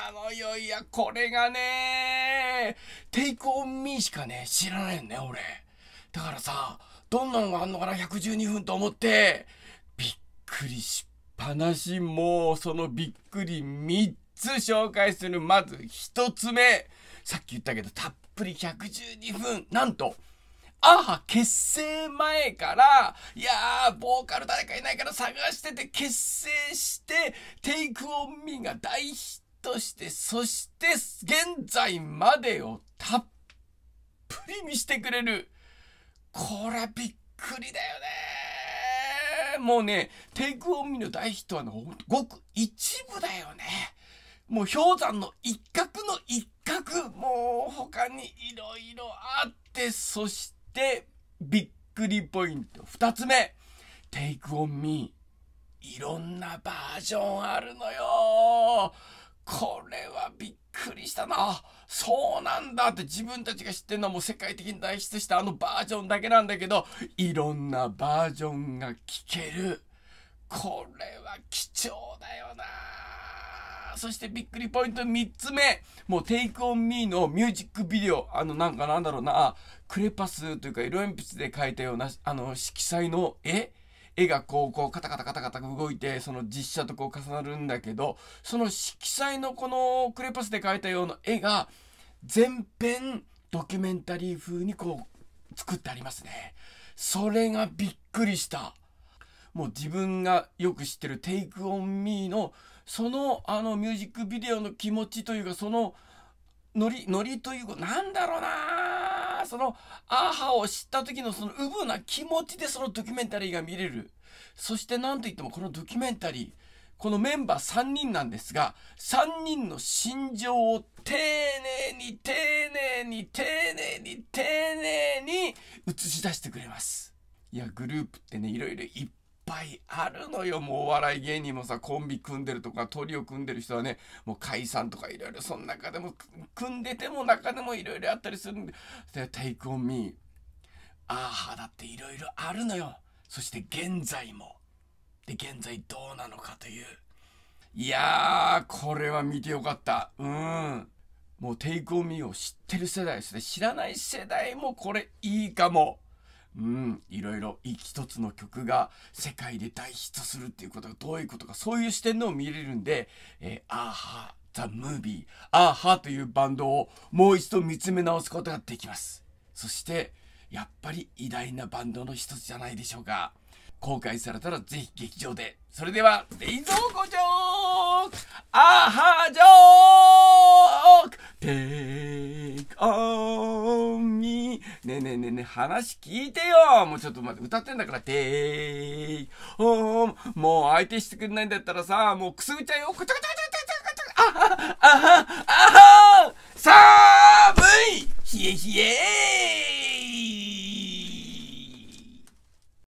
なのよ。いや、これがね、テイクオンミーしかね、知らないよね、俺。だからさ、どんなのがあんのかな、112分と思って、びっくりしっぱなし、もう、そのびっくり3つ紹介する。まず1つ目。さっき言ったけど、たっぷり112分。なんと、ああ、結成前から、いやー、ボーカル誰かいないから探してて、結成して、テイクオンミーが大ヒッそしてそして現在までをたっぷり見してくれるこら、びっくりだよねもうね「テイクオンミの大ヒットはのごく一部だよねもう氷山の一角の一角もう他にいろいろあってそしてびっくりポイント2つ目「テイクオンミーいろんなバージョンあるのよこれはびっくりしたな。そうなんだって自分たちが知ってるのはもう世界的に代出したあのバージョンだけなんだけど、いろんなバージョンが聴ける。これは貴重だよな。そしてびっくりポイント3つ目。もう Take on Me のミュージックビデオ。あの、なんかなんだろうな。クレパスというか色鉛筆で描いたような、あの、色彩の絵絵がこうこうカタカタカタカタ動いてその実写とこう重なるんだけどその色彩のこのクレパスで描いたような絵が全編ドキュメンタリー風にこう作ってありますね。それがびっくりした。もう自分がよく知ってる Take on Me のそのあのミュージックビデオの気持ちというかそのノリノリというかなんだろうなそのアハを知った時のそのうぶな気持ちでそのドキュメンタリーが見れる。そして何といってもこのドキュメンタリー、このメンバー3人なんですが、3人の心情を丁寧に丁寧に丁寧に丁寧に映し出してくれます。いや、グループってね、いろいろいっぱいあるのよもうお笑い芸人もさコンビ組んでるとかトリオ組んでる人はねもう解散とかいろいろその中でも組んでても中でもいろいろあったりするんで「で Take on me」ああだっていろいろあるのよそして現在もで現在どうなのかといういやーこれは見てよかったうんもう「テイクオ o を知ってる世代ですね知らない世代もこれいいかも。うん、いろいろ一つの曲が世界で大ヒットするっていうことがどういうことか、そういう視点のを見れるんで、えー、アーハー、ザ・ムービー、アーハーというバンドをもう一度見つめ直すことができます。そして、やっぱり偉大なバンドの一つじゃないでしょうか。公開されたらぜひ劇場で。それでは、冷蔵庫ジョークアーハージョーク Take on えねねね話聞いてよもうちょっと待って、歌ってんだから、てーおー、もう相手してくれないんだったらさ、もうくすぐっちゃうよ。こちゃこちゃこちゃこちゃこちゃくちあはあはあは寒い冷え冷え